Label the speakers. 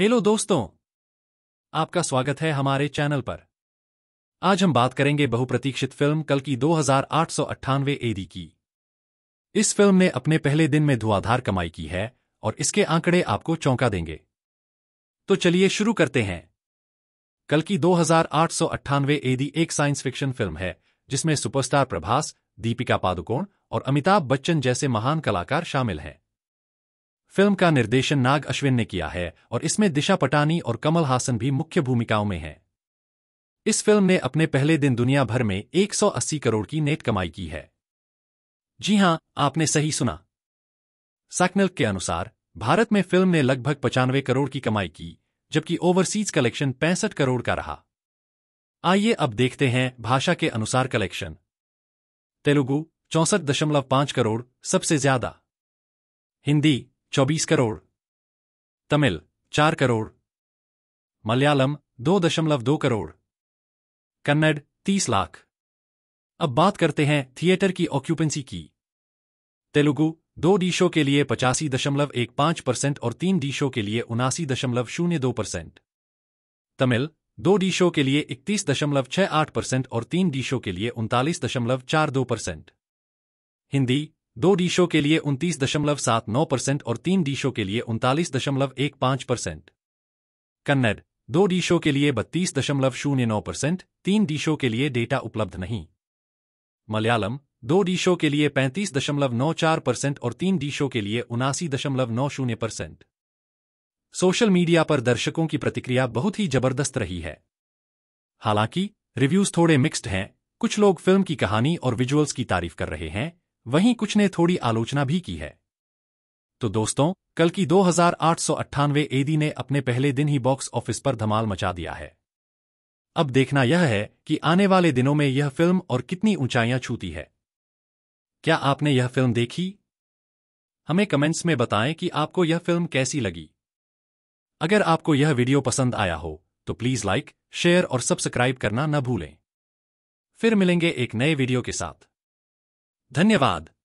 Speaker 1: hello दोस्तों आपका स्वागत है हमारे चैनल पर आज हम बात करेंगे बहुप्रतीक्षित फिल्म कल की दो हजार एडी की इस फिल्म ने अपने पहले दिन में धुआधार कमाई की है और इसके आंकड़े आपको चौंका देंगे तो चलिए शुरू करते हैं कल की दो हजार एडी एक साइंस फिक्शन फिल्म है जिसमें सुपरस्टार प्रभास दीपिका पादुकोण और अमिताभ बच्चन जैसे महान कलाकार शामिल हैं फिल्म का निर्देशन नाग अश्विन ने किया है और इसमें दिशा पटानी और कमल हासन भी मुख्य भूमिकाओं में हैं इस फिल्म ने अपने पहले दिन दुनिया भर में 180 करोड़ की नेट कमाई की है जी हां आपने सही सुना सैकनल के अनुसार भारत में फिल्म ने लगभग पचानवे करोड़ की कमाई की जबकि ओवरसीज कलेक्शन पैंसठ करोड़ का रहा आइए अब देखते हैं भाषा के अनुसार कलेक्शन तेलुगु चौंसठ दशमलव पांच करोड़ सबसे ज्यादा हिंदी चौबीस करोड़ तमिल चार करोड़ मलयालम दो दशमलव दो करोड़ कन्नड़ तीस लाख अब बात करते हैं थिएटर की ऑक्यूपेंसी की तेलुगु दो डी शो के लिए पचासी दशमलव एक पांच परसेंट और तीन डी शो के लिए उनासी दशमलव शून्य दो परसेंट तमिल दो डी शो के लिए इकतीस दशमलव छह आठ परसेंट और तीन डी शो के लिए उनतालीस दशमलव चार दो परसेंट हिंदी दो डीशो के लिए उनतीस दशमलव सात नौ परसेंट और तीन डीशो के लिए उनतालीस दशमलव एक पांच परसेंट कन्नड़ दो डीशो के लिए बत्तीस दशमलव शून्य नौ परसेंट तीन डीशो के लिए डेटा उपलब्ध नहीं मलयालम दो डीशो के लिए पैंतीस दशमलव नौ चार परसेंट और तीन डीशो के लिए उनासी दशमलव नौ शून्य परसेंट सोशल मीडिया पर दर्शकों की प्रतिक्रिया बहुत ही जबरदस्त रही है हालांकि रिव्यूज थोड़े मिक्स्ड हैं कुछ लोग फिल्म की कहानी और विजुअल्स की तारीफ कर रहे हैं वहीं कुछ ने थोड़ी आलोचना भी की है तो दोस्तों कल की दो हजार एडी ने अपने पहले दिन ही बॉक्स ऑफिस पर धमाल मचा दिया है अब देखना यह है कि आने वाले दिनों में यह फिल्म और कितनी ऊंचाइयां छूती है क्या आपने यह फिल्म देखी हमें कमेंट्स में बताएं कि आपको यह फिल्म कैसी लगी अगर आपको यह वीडियो पसंद आया हो तो प्लीज लाइक शेयर और सब्सक्राइब करना न भूलें फिर मिलेंगे एक नए वीडियो के साथ धन्यवाद